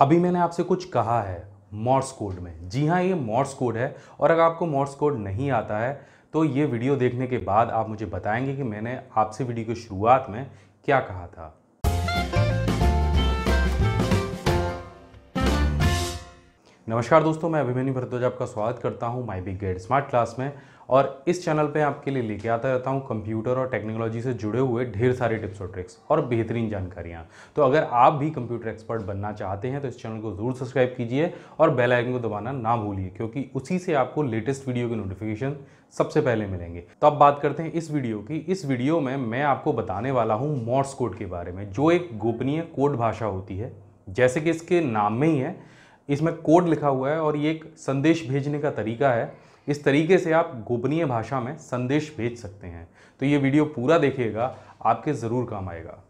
अभी मैंने आपसे कुछ कहा है मॉर्स कोड में जी हाँ ये मॉर्स कोड है और अगर आपको मॉर्स कोड नहीं आता है तो ये वीडियो देखने के बाद आप मुझे बताएंगे कि मैंने आपसे वीडियो की शुरुआत में क्या कहा था नमस्कार दोस्तों मैं अभिमन्यु भरद्वाज आपका स्वागत करता हूं my big get smart class में और इस चैनल पे आपके लिए लेके आता रहता हूं कंप्यूटर और टेक्नोलॉजी से जुड़े हुए ढेर सारे टिप्स और ट्रिक्स और बेहतरीन जानकारियां तो अगर आप भी कंप्यूटर एक्सपर्ट बनना चाहते हैं तो इस चैनल को ज़रूर सब्सक्राइब कीजिए और बेलाइकन को दबाना ना भूलिए क्योंकि उसी से आपको लेटेस्ट वीडियो के नोटिफिकेशन सबसे पहले मिलेंगे तो अब बात करते हैं इस वीडियो की इस वीडियो में मैं आपको बताने वाला हूँ मॉर्स कोड के बारे में जो एक गोपनीय कोड भाषा होती है जैसे कि इसके नाम में ही है इसमें कोड लिखा हुआ है और ये एक संदेश भेजने का तरीका है इस तरीके से आप गोपनीय भाषा में संदेश भेज सकते हैं तो ये वीडियो पूरा देखिएगा आपके ज़रूर काम आएगा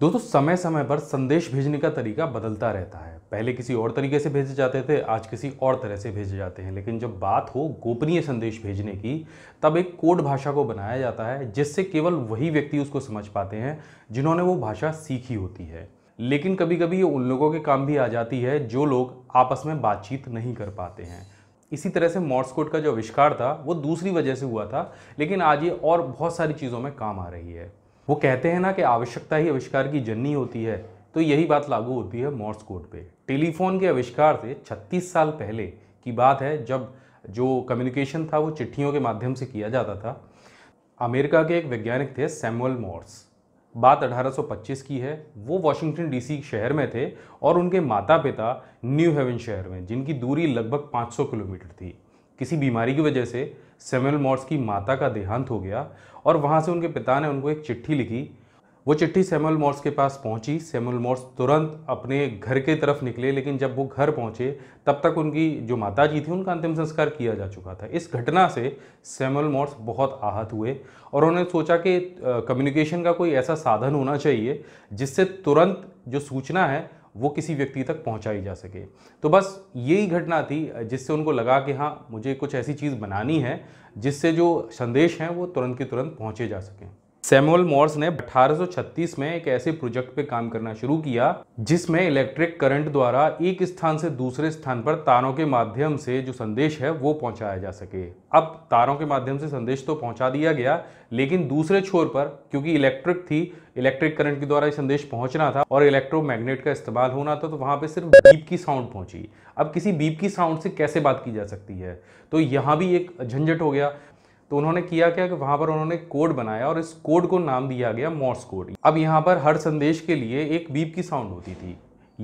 दोस्तों समय समय पर संदेश भेजने का तरीका बदलता रहता है पहले किसी और तरीके से भेजे जाते थे आज किसी और तरह से भेजे जाते हैं लेकिन जब बात हो गोपनीय संदेश भेजने की तब एक कोड भाषा को बनाया जाता है जिससे केवल वही व्यक्ति उसको समझ पाते हैं जिन्होंने वो भाषा सीखी होती है लेकिन कभी कभी ये उन लोगों के काम भी आ जाती है जो लोग आपस में बातचीत नहीं कर पाते हैं इसी तरह से मॉर्स कोड का जो आविष्कार था वो दूसरी वजह से हुआ था लेकिन आज ये और बहुत सारी चीज़ों में काम आ रही है वो कहते हैं ना कि आवश्यकता ही आविष्कार की जननी होती है तो यही बात लागू होती है मॉर्स कोड पे टेलीफोन के आविष्कार से 36 साल पहले की बात है जब जो कम्युनिकेशन था वो चिट्ठियों के माध्यम से किया जाता था अमेरिका के एक वैज्ञानिक थे सैमुअल मॉर्स बात 1825 की है वो वॉशिंगटन डीसी शहर में थे और उनके माता पिता न्यू हेवन शहर में जिनकी दूरी लगभग 500 किलोमीटर थी किसी बीमारी की वजह से सेमुअल मॉर्स की माता का देहांत हो गया और वहाँ से उनके पिता ने उनको एक चिट्ठी लिखी वो चिट्ठी सैमुअल मॉर्स के पास पहुंची सैमुअल मॉर्स तुरंत अपने घर के तरफ निकले लेकिन जब वो घर पहुंचे तब तक उनकी जो माता जी थी उनका अंतिम संस्कार किया जा चुका था इस घटना से सैमुअल मॉर्स बहुत आहत हुए और उन्होंने सोचा कि कम्युनिकेशन का कोई ऐसा साधन होना चाहिए जिससे तुरंत जो सूचना है वो किसी व्यक्ति तक पहुंचाई जा सके तो बस यही घटना थी जिससे उनको लगा कि हाँ मुझे कुछ ऐसी चीज़ बनानी है जिससे जो संदेश हैं वो तुरंत के तुरंत पहुँचे जा सकें सैमुअल मॉर्स ने 1836 में एक ऐसे प्रोजेक्ट पे काम करना शुरू किया जिसमें इलेक्ट्रिक करंट द्वारा एक स्थान से दूसरे स्थान पर तारों के माध्यम से जो संदेश है वो पहुंचाया जा सके अब तारों के माध्यम से संदेश तो पहुंचा दिया गया लेकिन दूसरे छोर पर क्योंकि इलेक्ट्रिक थी इलेक्ट्रिक करंट के द्वारा ये संदेश पहुंचना था और इलेक्ट्रोमैग्नेट का इस्तेमाल होना था तो वहाँ पे सिर्फ बीप की साउंड पहुंची अब किसी बीप की साउंड से कैसे बात की जा सकती है तो यहाँ भी एक झंझट हो गया तो उन्होंने किया क्या कि वहाँ पर उन्होंने कोड बनाया और इस कोड को नाम दिया गया मॉर्स कोड अब यहाँ पर हर संदेश के लिए एक बीप की साउंड होती थी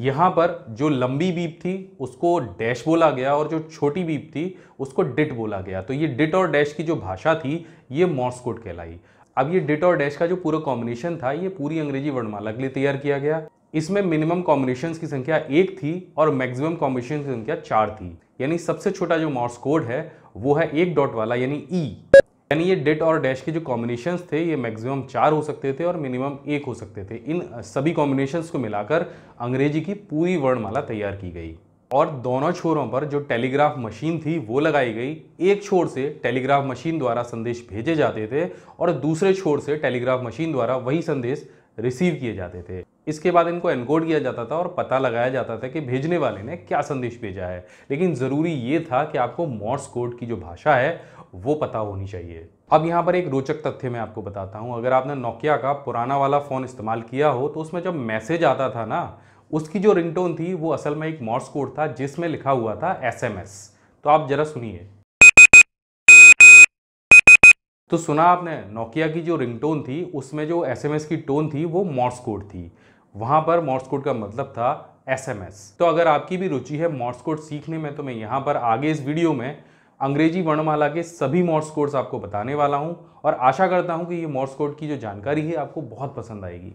यहाँ पर जो लंबी बीप थी उसको डैश बोला गया और जो छोटी बीप थी उसको डिट बोला गया तो ये डिट और डैश की जो भाषा थी ये मॉर्स कोड कहलाई अब ये डिट और डैश का जो पूरा कॉम्बिनेशन था ये पूरी अंग्रेजी वर्णमाला के लिए तैयार किया गया इसमें मिनिमम कॉम्बिनेशन की संख्या एक थी और मैक्सिमम कॉम्बिनेशन की संख्या चार थी यानी सबसे छोटा जो मॉर्स कोड है वो है एक डॉट वाला यानी ई e। यानी ये डेट और डैश के जो कॉम्बिनेशन थे ये मैक्सिमम चार हो सकते थे और मिनिमम एक हो सकते थे इन सभी कॉम्बिनेशन को मिलाकर अंग्रेजी की पूरी वर्णमाला तैयार की गई और दोनों छोरों पर जो टेलीग्राफ मशीन थी वो लगाई गई एक छोर से टेलीग्राफ मशीन द्वारा संदेश भेजे जाते थे और दूसरे छोर से टेलीग्राफ मशीन द्वारा वही संदेश रिसीव किए जाते थे इसके बाद इनको एनकोड किया जाता था और पता लगाया जाता था कि भेजने वाले ने क्या संदेश भेजा है लेकिन ज़रूरी ये था कि आपको मॉर्स कोड की जो भाषा है वो पता होनी चाहिए अब यहाँ पर एक रोचक तथ्य मैं आपको बताता हूँ अगर आपने नोकिया का पुराना वाला फ़ोन इस्तेमाल किया हो तो उसमें जब मैसेज आता था ना उसकी जो रिंगटोन थी वो असल में एक मॉर्स कोड था जिसमें लिखा हुआ था एसएमएस तो आप जरा सुनिए तो सुना आपने नोकिया की जो रिंगटोन थी उसमें जो एसएमएस की टोन थी वो मॉर्स कोड थी वहां पर मॉर्स कोड का मतलब था एसएमएस तो अगर आपकी भी रुचि है मॉर्स कोड सीखने में तो मैं यहाँ पर आगे इस वीडियो में अंग्रेजी वर्णमाला के सभी मॉर्स कोड्स आपको बताने वाला हूँ और आशा करता हूँ कि ये मॉर्स कोड की जो जानकारी है आपको बहुत पसंद आएगी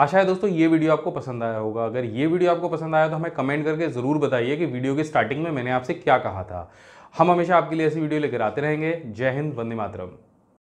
आशा हाँ, है दोस्तों ये वीडियो आपको पसंद आया होगा अगर ये वीडियो आपको पसंद आया तो हमें कमेंट करके ज़रूर बताइए कि वीडियो की स्टार्टिंग में मैंने आपसे क्या कहा था हम हमेशा आपके लिए ऐसी वीडियो लेकर आते रहेंगे जय हिंद वंदे मातरम